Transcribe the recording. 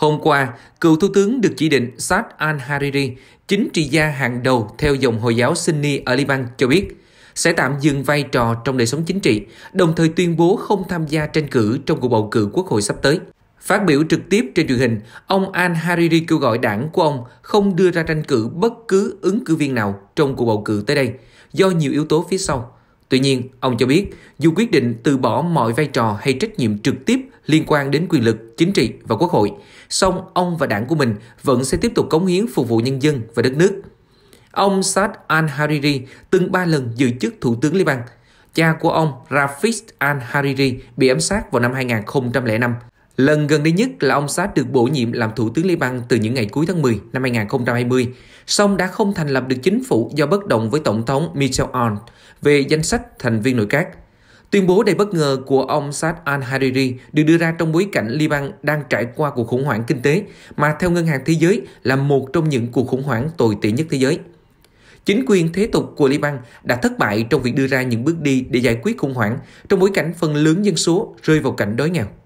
Hôm qua, cựu Thủ tướng được chỉ định Saad al-Hariri, chính trị gia hàng đầu theo dòng Hồi giáo Sunni ở Liban cho biết, sẽ tạm dừng vai trò trong đời sống chính trị, đồng thời tuyên bố không tham gia tranh cử trong cuộc bầu cử quốc hội sắp tới. Phát biểu trực tiếp trên truyền hình, ông al-Hariri kêu gọi đảng của ông không đưa ra tranh cử bất cứ ứng cử viên nào trong cuộc bầu cử tới đây, do nhiều yếu tố phía sau – Tuy nhiên, ông cho biết dù quyết định từ bỏ mọi vai trò hay trách nhiệm trực tiếp liên quan đến quyền lực, chính trị và quốc hội, song ông và đảng của mình vẫn sẽ tiếp tục cống hiến phục vụ nhân dân và đất nước. Ông Saad al-Hariri từng ba lần giữ chức Thủ tướng Liban. Cha của ông Rafik al-Hariri bị ám sát vào năm 2005. Lần gần đây nhất là ông Saad được bổ nhiệm làm thủ tướng Liban từ những ngày cuối tháng 10 năm 2020, song đã không thành lập được chính phủ do bất đồng với Tổng thống Michel Aoun về danh sách thành viên nội các. Tuyên bố đầy bất ngờ của ông Saad al-Hariri được đưa ra trong bối cảnh Liban đang trải qua cuộc khủng hoảng kinh tế mà theo Ngân hàng Thế giới là một trong những cuộc khủng hoảng tồi tệ nhất thế giới. Chính quyền thế tục của Liban đã thất bại trong việc đưa ra những bước đi để giải quyết khủng hoảng trong bối cảnh phần lớn dân số rơi vào cảnh đói nghèo.